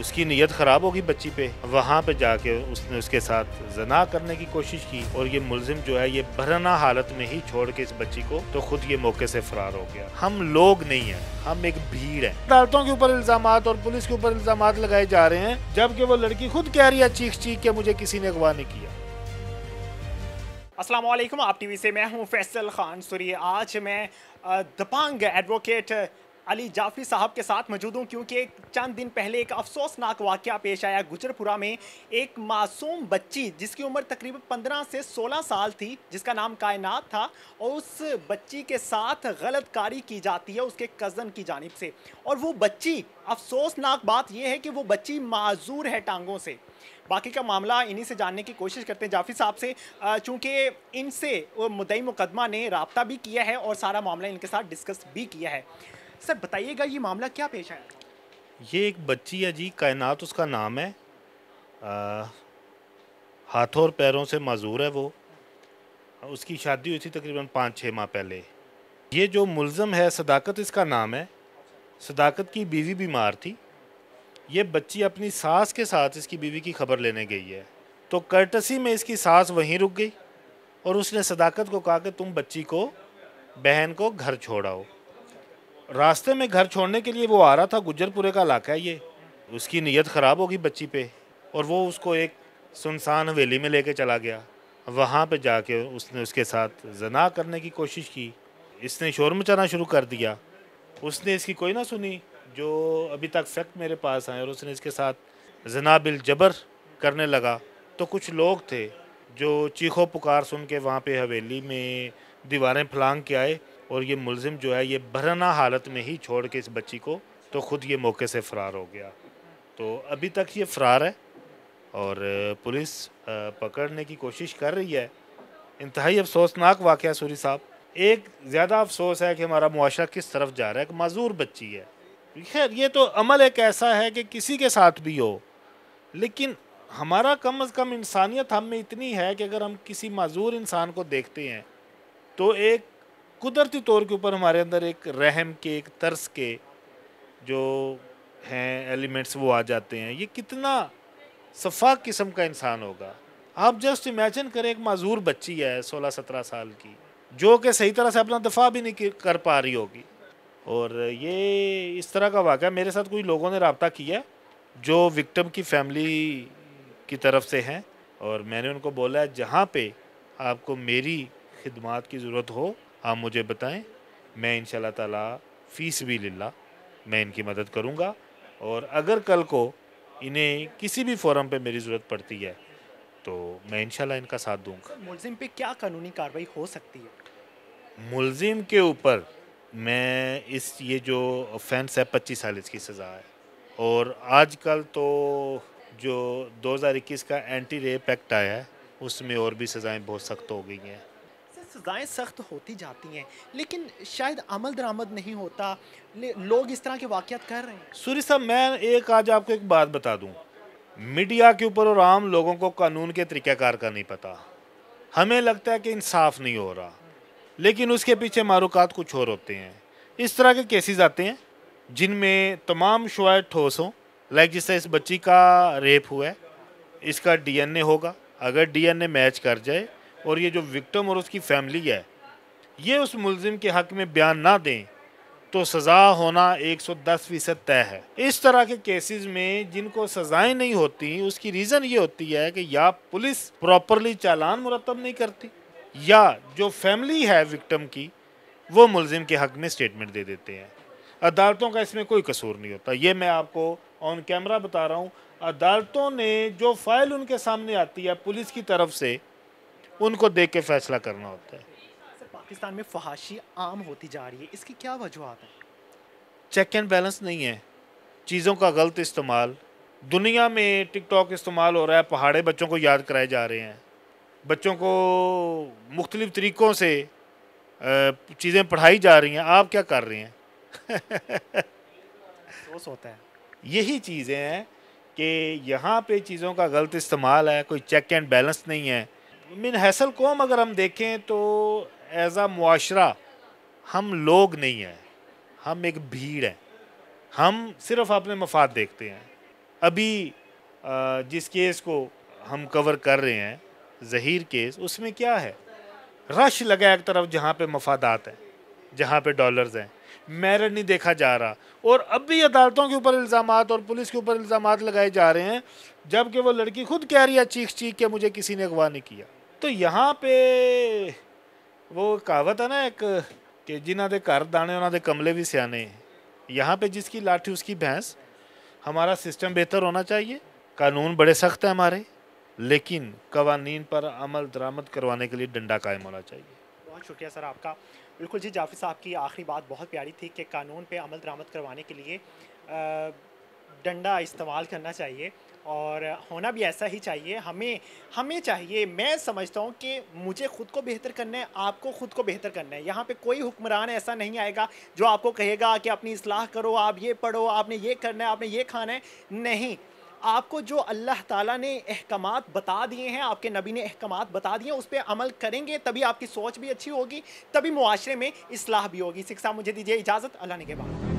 उसकी नीयत ख़राब होगी बच्ची पे वहाँ पे जाके उसने उसके साथ जना करने की कोशिश की और ये मुलजिम जो है ये भरना हालत में ही छोड़ के इस बच्ची को तो खुद ये मौके से फरार हो गया हम लोग नहीं है हम एक भीड़ है अदालतों के ऊपर इल्ज़ाम और पुलिस के ऊपर इल्ज़ाम लगाए जा रहे हैं जबकि वो लड़की खुद कह रही है चीख चीख के मुझे किसी ने अगवा नहीं किया असलम आप टीवी से मैं हूँ फैसल खान सुरी आज मैं दबंग एडवोकेट अली जाफरी साहब के साथ मौजूद हूँ क्योंकि चंद दिन पहले एक अफसोसनाक वाक़ पेश आया गुजरपुरा में एक मासूम बच्ची जिसकी उम्र तकरीबन पंद्रह से सोलह साल थी जिसका नाम कायनात था और उस बच्ची के साथ गलतकारी की जाती है उसके कज़न की जानब से और वो बच्ची अफसोसनाक बात यह है कि वो बच्ची माजूर है टांगों से बाकी का मामला इन्हीं से जानने की कोशिश करते हैं जाफी साहब से चूंकि इनसे मुदई मुकदमा ने रबता भी किया है और सारा मामला इनके साथ डिस्कस भी किया है सर बताइएगा ये मामला क्या पेश आया ये एक बच्ची है जी कायनात उसका नाम है आ, हाथों और पैरों से मज़ूर है वो उसकी शादी हुई थी तकरीबन पाँच छः माह पहले ये जो मुलज़म है सदाकत इसका नाम है सदाकत की बीवी बीमार थी ये बच्ची अपनी सास के साथ इसकी बीवी की खबर लेने गई है तो कर्टसी में इसकी सास वहीं रुक गई और उसने सदाकत को कहा कि तुम बच्ची को बहन को घर छोड़ाओ रास्ते में घर छोड़ने के लिए वो आ रहा था गुजरपुरे का इलाका है ये उसकी नीयत ख़राब होगी बच्ची पे और वो उसको एक सुनसान हवेली में लेके चला गया वहाँ पे जाके उसने उसके साथ जना करने की कोशिश की इसने शोर मचाना शुरू कर दिया उसने इसकी कोई ना सुनी जो अभी तक फैक्ट मेरे पास आए और उसने इसके साथ जना बिल जबर करने लगा तो कुछ लोग थे जो चीखों पुकार सुन के वहाँ पर हवेली में दीवारें फलांग के आए और ये मुलजिम जो है ये भरना हालत में ही छोड़ के इस बच्ची को तो ख़ुद ये मौके से फ़रार हो गया तो अभी तक ये फ़रार है और पुलिस पकड़ने की कोशिश कर रही है इंतहाई अफसोसनाक वाक़ सूरी साहब एक ज़्यादा अफसोस है कि हमारा मुआरा किस तरफ जा रहा है एक मज़ूर बच्ची है खैर ये तो अमल एक ऐसा है कि किसी के साथ भी हो लेकिन हमारा कम अज़ कम इंसानियत हम में इतनी है कि अगर हम किसी मज़ूर इंसान को देखते हैं तो एक कुदरती तौर के ऊपर हमारे अंदर एक रहम के एक तर्स के जो हैं एलिमेंट्स वो आ जाते हैं ये कितना सफ़ा किस्म का इंसान होगा आप जस्ट इमेजिन करें एक माजूर बच्ची है सोलह सत्रह साल की जो कि सही तरह से अपना दफा भी नहीं कर पा रही होगी और ये इस तरह का वाक़ मेरे साथ कुछ लोगों ने रबता किया जो विक्टम की फैमिली की तरफ से हैं और मैंने उनको बोला है जहाँ पे आपको मेरी खिदमत की ज़रूरत हो आप मुझे बताएं मैं इन ताला फीस भी लिल्ला मैं इनकी मदद करूँगा और अगर कल को इन्हें किसी भी फोरम पे मेरी ज़रूरत पड़ती है तो मैं इनशाला इनका साथ दूंगा तो मुलिम पे क्या कानूनी कार्रवाई हो सकती है मुलिम के ऊपर मैं इस ये जो ऑफेंस है पच्चीस साल इसकी सज़ा है और आजकल तो जो 2021 का एंटी रेप एक्ट आया है उसमें और भी सज़ाएं बहुत सख्त हो गई हैं सज़ाएं सख्त होती जाती हैं लेकिन शायद अमल दरामद नहीं होता लोग इस तरह के वाक़ कर रहे हैं सूरी साहब मैं एक आज आपको एक बात बता दूँ मीडिया के ऊपर और आम लोगों को कानून के तरीक़ाकार का नहीं पता हमें लगता है कि इंसाफ नहीं हो रहा लेकिन उसके पीछे मारूकात कुछ और होते हैं इस तरह के केसेस आते हैं जिनमें तमाम शुआ ठोस हों लाइक जैसे इस बच्ची का रेप हुआ है इसका डीएनए होगा अगर डीएनए मैच कर जाए और ये जो विक्टम और उसकी फैमिली है ये उस मुलजिम के हक में बयान ना दें तो सज़ा होना 110 फीसद तय है इस तरह के केसेस में जिनको सज़ाएं नहीं होती उसकी रीज़न ये होती है कि या पुलिस प्रॉपरली चालान मुरतब नहीं करती या जो फैमिली है विक्टम की वो मुलजिम के हक में स्टेटमेंट दे देते हैं अदालतों का इसमें कोई कसूर नहीं होता ये मैं आपको ऑन कैमरा बता रहा हूँ अदालतों ने जो फाइल उनके सामने आती है पुलिस की तरफ से उनको देख के फैसला करना होता है सर पाकिस्तान में फहाशी आम होती जा रही है इसकी क्या वजूहत है चेक एंड बैलेंस नहीं है चीज़ों का गलत इस्तेमाल दुनिया में टिकटॉक इस्तेमाल हो रहा है पहाड़े बच्चों को याद कराए जा रहे हैं बच्चों को मुख्तलिफ तरीक़ों से चीज़ें पढ़ाई जा रही हैं आप क्या कर रहे हैं अफसोस होता है यही चीज़ें हैं कि यहाँ पे चीज़ों का गलत इस्तेमाल है कोई चेक एंड बैलेंस नहीं है मिन हैसल कौम अगर हम देखें तो एज़ आ मुआरा हम लोग नहीं हैं हम एक भीड़ हैं हम सिर्फ अपने मफाद देखते हैं अभी जिस केस को हम कवर कर रहे हैं जहीर केस उसमें क्या है रश लगा एक तरफ जहाँ पे मफादात हैं जहाँ पे डॉलर्स हैं मेरिट नहीं देखा जा रहा और अब भी अदालतों के ऊपर इल्ज़ाम और पुलिस के ऊपर इल्ज़ाम लगाए जा रहे हैं जबकि वो लड़की खुद कह रही है चीख चीख के मुझे किसी ने अगवा नहीं किया तो यहाँ पे वो कहावत है ना एक कि जिन्हों के घर दाने उन्होंने कमले भी सियाने यहाँ पे जिसकी लाठी उसकी भैंस हमारा सिस्टम बेहतर होना चाहिए कानून बड़े सख्त हैं हमारे लेकिन कवानीन पर अमल दरामद करवाने के लिए डंडा कायम होना चाहिए बहुत शुक्रिया सर आपका बिल्कुल जी जाफी साहब की आखिरी बात बहुत प्यारी थी कि कानून पे अमल दरामद करवाने के लिए डंडा इस्तेमाल करना चाहिए और होना भी ऐसा ही चाहिए हमें हमें चाहिए मैं समझता हूँ कि मुझे ख़ुद को बेहतर करना है आपको ख़ुद को बेहतर करना है यहाँ पे कोई हुक्मरान ऐसा नहीं आएगा जो आपको कहेगा कि अपनी असलाह करो आप ये पढ़ो आपने ये करना है आपने ये खाना है नहीं आपको जो अल्लाह ताला ने अहकाम बता दिए हैं आपके नबी ने अहकाम बता दिए उस पर अमल करेंगे तभी आपकी सोच भी अच्छी होगी तभी मुआरे में असलाह भी होगी सिक्सा मुझे दीजिए इजाज़त अल्लाह ने के बाद